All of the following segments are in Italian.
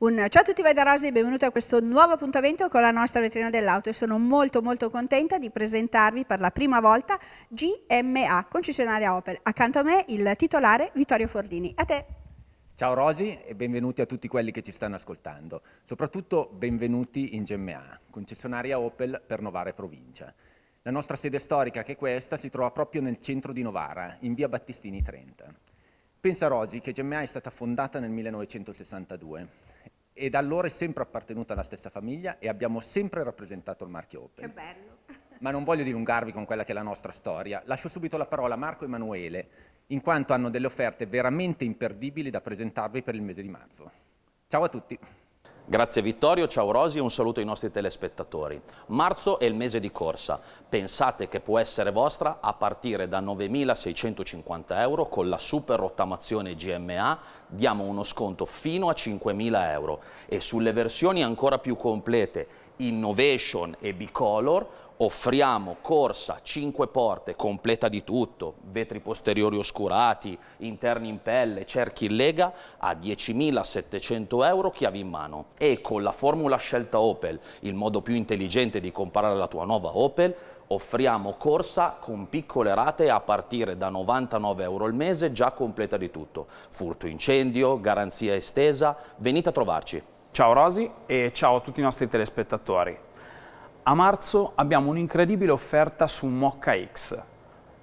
Un ciao a tutti voi da Rosi e benvenuti a questo nuovo appuntamento con la nostra vetrina dell'auto e sono molto molto contenta di presentarvi per la prima volta GMA, concessionaria Opel. Accanto a me il titolare Vittorio Fordini. A te. Ciao Rosi e benvenuti a tutti quelli che ci stanno ascoltando. Soprattutto benvenuti in GMA, concessionaria Opel per Novara e provincia. La nostra sede storica, che è questa, si trova proprio nel centro di Novara, in via Battistini 30. Pensa Rosi che GMA è stata fondata nel 1962 e da allora è sempre appartenuta alla stessa famiglia e abbiamo sempre rappresentato il marchio Open. Che bello! Ma non voglio dilungarvi con quella che è la nostra storia, lascio subito la parola a Marco Emanuele, in quanto hanno delle offerte veramente imperdibili da presentarvi per il mese di marzo. Ciao a tutti! Grazie Vittorio, ciao Rosi e un saluto ai nostri telespettatori. Marzo è il mese di corsa. Pensate che può essere vostra a partire da 9.650 euro con la super rottamazione GMA diamo uno sconto fino a 5.000 euro e sulle versioni ancora più complete Innovation e Bicolor offriamo corsa 5 porte completa di tutto, vetri posteriori oscurati, interni in pelle, cerchi in lega a 10.700 euro chiavi in mano e con la formula scelta Opel, il modo più intelligente di comprare la tua nuova Opel, offriamo corsa con piccole rate a partire da 99 euro al mese già completa di tutto, furto incendio, garanzia estesa, venite a trovarci. Ciao Rosi e ciao a tutti i nostri telespettatori. A marzo abbiamo un'incredibile offerta su Mocca X.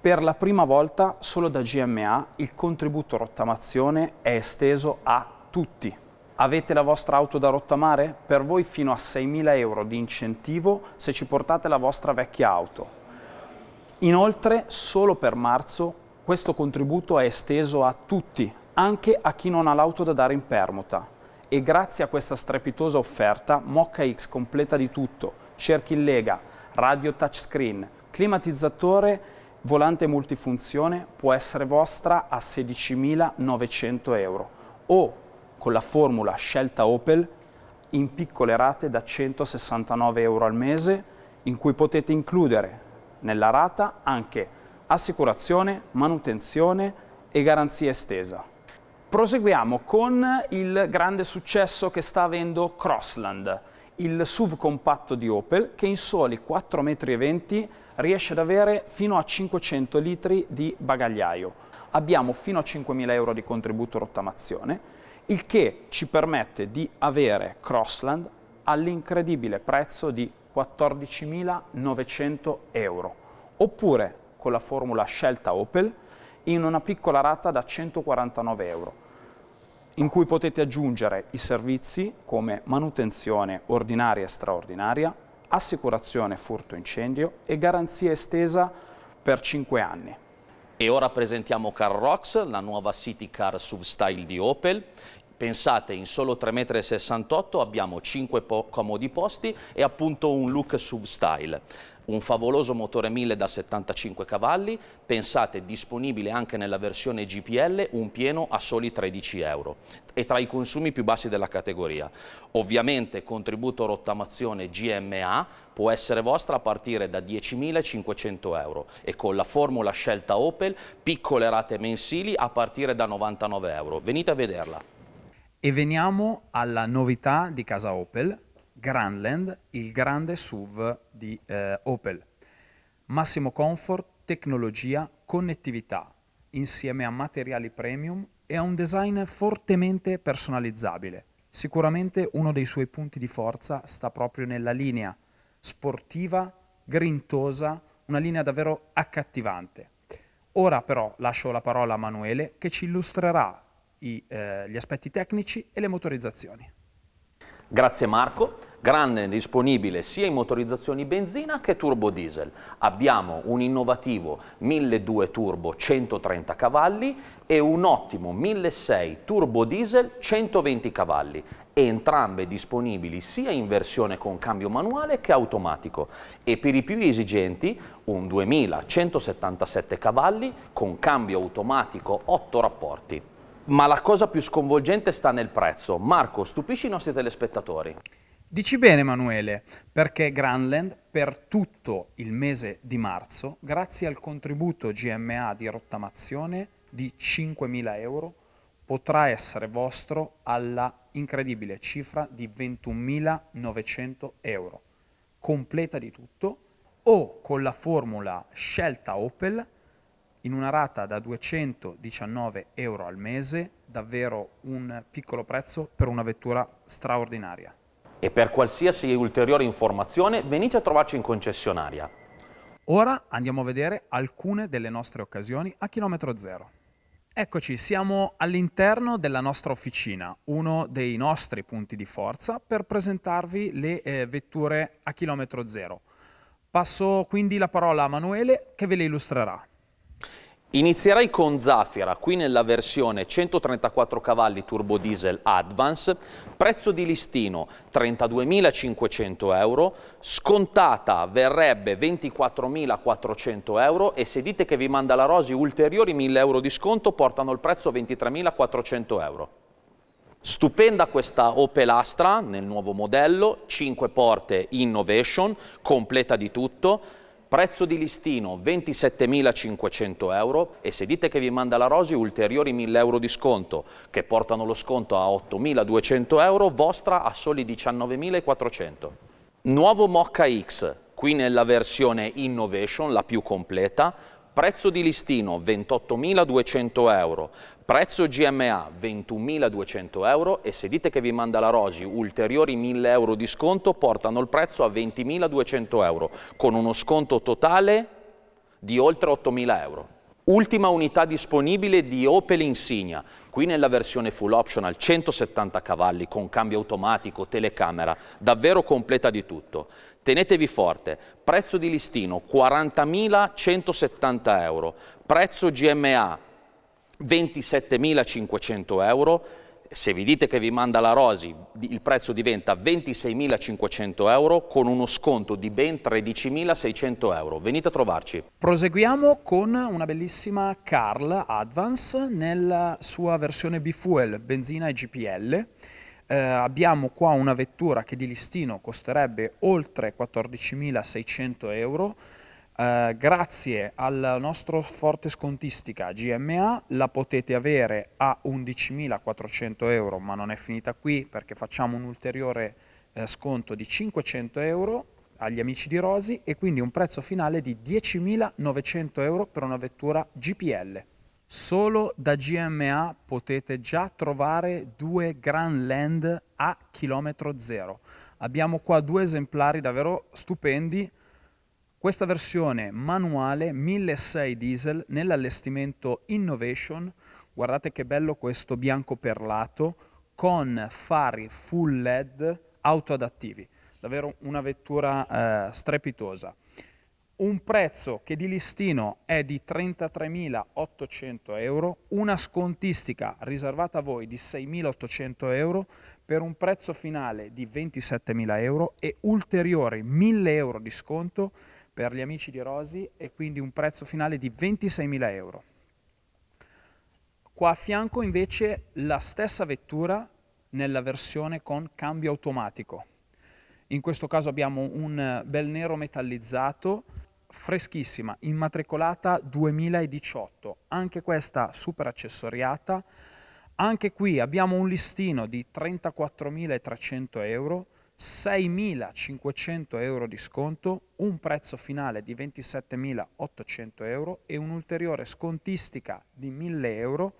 Per la prima volta solo da GMA il contributo rottamazione è esteso a tutti. Avete la vostra auto da rottamare? Per voi fino a 6.000 euro di incentivo se ci portate la vostra vecchia auto. Inoltre, solo per marzo, questo contributo è esteso a tutti, anche a chi non ha l'auto da dare in permuta e grazie a questa strepitosa offerta Mocca X completa di tutto, cerchi in lega, radio touchscreen, climatizzatore, volante multifunzione può essere vostra a 16.900 euro o con la formula scelta Opel in piccole rate da 169 euro al mese in cui potete includere nella rata anche assicurazione, manutenzione e garanzia estesa. Proseguiamo con il grande successo che sta avendo Crossland, il SUV compatto di Opel che in soli 4,20 metri riesce ad avere fino a 500 litri di bagagliaio. Abbiamo fino a 5.000 euro di contributo rottamazione, il che ci permette di avere Crossland all'incredibile prezzo di 14.900 euro. Oppure con la formula scelta Opel in una piccola rata da 149 euro in cui potete aggiungere i servizi come manutenzione ordinaria e straordinaria, assicurazione furto incendio e garanzia estesa per 5 anni. E ora presentiamo Car Rocks, la nuova City Car SUV Style di Opel. Pensate, in solo 3,68 m abbiamo 5 po comodi posti e appunto un look SUV style. Un favoloso motore 1000 da 75 cavalli, pensate disponibile anche nella versione GPL, un pieno a soli 13 euro e tra i consumi più bassi della categoria. Ovviamente contributo rottamazione GMA può essere vostra a partire da 10.500 euro e con la formula scelta Opel piccole rate mensili a partire da 99 euro. Venite a vederla. E veniamo alla novità di casa Opel, Grandland, il grande SUV di eh, Opel. Massimo comfort, tecnologia, connettività, insieme a materiali premium e a un design fortemente personalizzabile. Sicuramente uno dei suoi punti di forza sta proprio nella linea sportiva, grintosa, una linea davvero accattivante. Ora però lascio la parola a Manuele che ci illustrerà i, eh, gli aspetti tecnici e le motorizzazioni. Grazie Marco. Grande e disponibile sia in motorizzazioni benzina che turbo diesel. Abbiamo un innovativo 1200 turbo 130 cavalli e un ottimo 1600 turbo diesel 120 cavalli entrambe disponibili sia in versione con cambio manuale che automatico e per i più esigenti un 2177 cavalli con cambio automatico 8 rapporti. Ma la cosa più sconvolgente sta nel prezzo. Marco, stupisci i nostri telespettatori. Dici bene Emanuele, perché Grandland per tutto il mese di marzo, grazie al contributo GMA di rottamazione di 5.000 euro, potrà essere vostro alla incredibile cifra di 21.900 euro, completa di tutto, o con la formula scelta Opel in una rata da 219 euro al mese, davvero un piccolo prezzo per una vettura straordinaria. E per qualsiasi ulteriore informazione venite a trovarci in concessionaria. Ora andiamo a vedere alcune delle nostre occasioni a chilometro zero. Eccoci, siamo all'interno della nostra officina, uno dei nostri punti di forza per presentarvi le eh, vetture a chilometro zero. Passo quindi la parola a Manuele che ve le illustrerà. Inizierei con Zafira, qui nella versione 134 cavalli turbo diesel Advance, prezzo di listino 32.500 euro, scontata verrebbe 24.400 euro e se dite che vi manda la Rosi ulteriori 1.000 euro di sconto portano il prezzo a 23.400 euro. Stupenda questa Opel Astra nel nuovo modello, 5 porte Innovation, completa di tutto, Prezzo di listino 27.500 euro e se dite che vi manda la Rosi ulteriori 1.000 euro di sconto che portano lo sconto a 8.200 euro, vostra a soli 19.400. Nuovo Mocca X, qui nella versione Innovation, la più completa, prezzo di listino 28.200 euro, prezzo GMA 21.200 euro e se dite che vi manda la Rosi ulteriori 1.000 euro di sconto portano il prezzo a 20.200 euro con uno sconto totale di oltre 8.000 euro. Ultima unità disponibile di Opel Insignia, qui nella versione full optional, 170 cavalli con cambio automatico, telecamera, davvero completa di tutto. Tenetevi forte, prezzo di listino 40.170 euro, prezzo GMA 27.500 euro, se vi dite che vi manda la Rosi, il prezzo diventa 26.500 euro con uno sconto di ben 13.600 euro. Venite a trovarci. Proseguiamo con una bellissima Carl Advance nella sua versione B-Fuel, benzina e GPL. Eh, abbiamo qua una vettura che di listino costerebbe oltre 14.600 euro eh, grazie al nostro forte scontistica GMA la potete avere a 11.400 euro, ma non è finita qui perché facciamo un ulteriore eh, sconto di 500 euro agli amici di Rosi e quindi un prezzo finale di 10.900 euro per una vettura GPL. Solo da GMA potete già trovare due Grand Land a chilometro zero. Abbiamo qua due esemplari davvero stupendi questa versione manuale 1.6 diesel nell'allestimento Innovation, guardate che bello questo bianco perlato, con fari full LED autoadattivi, davvero una vettura eh, strepitosa. Un prezzo che di listino è di 33.800 euro, una scontistica riservata a voi di 6.800 euro per un prezzo finale di 27.000 euro e ulteriori 1.000 euro di sconto per gli amici di Rosi e quindi un prezzo finale di 26.000 euro. Qua a fianco invece la stessa vettura nella versione con cambio automatico. In questo caso abbiamo un bel nero metallizzato, freschissima, immatricolata 2018, anche questa super accessoriata. Anche qui abbiamo un listino di 34.300 euro, 6.500 euro di sconto, un prezzo finale di 27.800 euro e un'ulteriore scontistica di 1.000 euro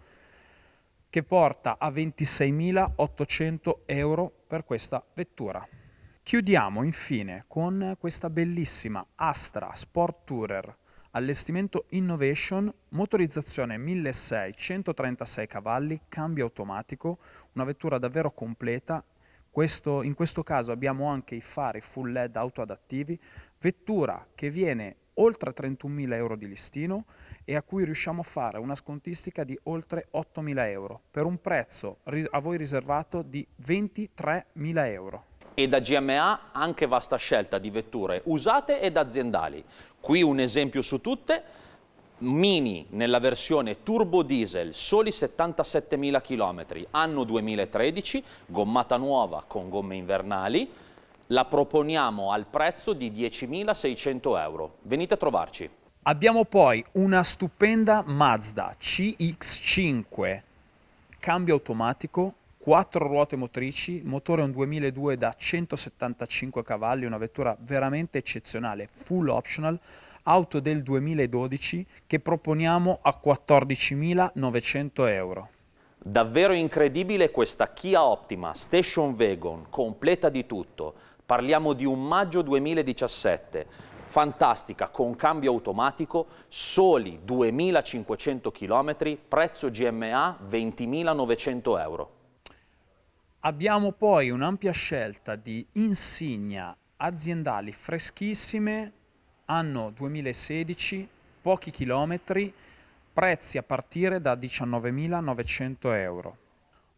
che porta a 26.800 euro per questa vettura. Chiudiamo infine con questa bellissima Astra Sport Tourer allestimento Innovation, motorizzazione 1.6, 136 cavalli, cambio automatico, una vettura davvero completa questo, in questo caso abbiamo anche i fari full LED autoadattivi, vettura che viene oltre 31.000 euro di listino e a cui riusciamo a fare una scontistica di oltre 8.000 euro per un prezzo a voi riservato di 23.000 euro. E da GMA anche vasta scelta di vetture usate ed aziendali. Qui un esempio su tutte Mini nella versione turbo diesel, soli 77.000 km, anno 2013, gommata nuova con gomme invernali, la proponiamo al prezzo di 10.600 euro. Venite a trovarci. Abbiamo poi una stupenda Mazda CX5, cambio automatico quattro ruote motrici, motore un 2002 da 175 cavalli, una vettura veramente eccezionale, full optional, auto del 2012 che proponiamo a 14.900 euro. Davvero incredibile questa Kia Optima Station Wagon, completa di tutto. Parliamo di un maggio 2017, fantastica con cambio automatico, soli 2.500 km, prezzo GMA 20.900 euro. Abbiamo poi un'ampia scelta di insignia aziendali freschissime, anno 2016, pochi chilometri, prezzi a partire da 19.900 euro.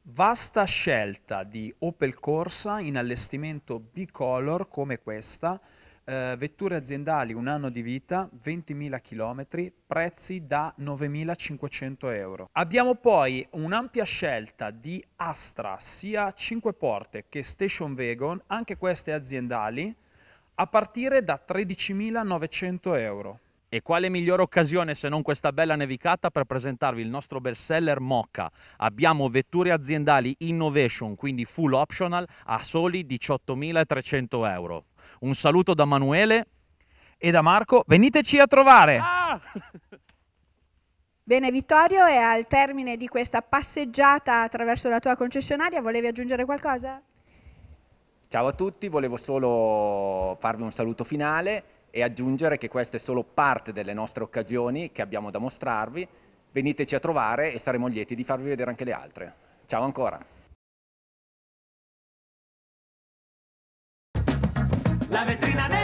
Vasta scelta di Opel Corsa in allestimento bicolor come questa, eh, vetture aziendali, un anno di vita, 20.000 km, prezzi da 9.500 euro. Abbiamo poi un'ampia scelta di Astra, sia 5 porte che Station Wagon, anche queste aziendali, a partire da 13.900 euro. E quale migliore occasione se non questa bella nevicata per presentarvi il nostro best seller Mocca. Abbiamo vetture aziendali innovation, quindi full optional, a soli 18.300 euro. Un saluto da Manuele e da Marco. Veniteci a trovare! Ah! Bene Vittorio, e al termine di questa passeggiata attraverso la tua concessionaria volevi aggiungere qualcosa? Ciao a tutti, volevo solo farvi un saluto finale e aggiungere che questa è solo parte delle nostre occasioni che abbiamo da mostrarvi. Veniteci a trovare e saremo lieti di farvi vedere anche le altre. Ciao ancora! La vetrina de